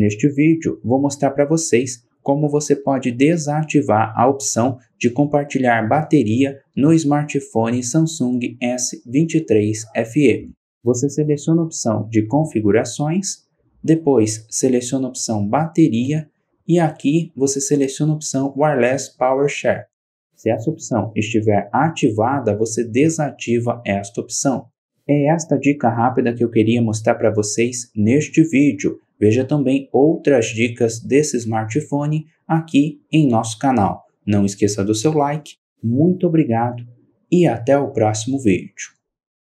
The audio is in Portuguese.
Neste vídeo, vou mostrar para vocês como você pode desativar a opção de compartilhar bateria no smartphone Samsung S23 FE. Você seleciona a opção de configurações, depois seleciona a opção bateria e aqui você seleciona a opção Wireless Power Share. Se essa opção estiver ativada, você desativa esta opção. É esta dica rápida que eu queria mostrar para vocês neste vídeo. Veja também outras dicas desse smartphone aqui em nosso canal. Não esqueça do seu like. Muito obrigado e até o próximo vídeo.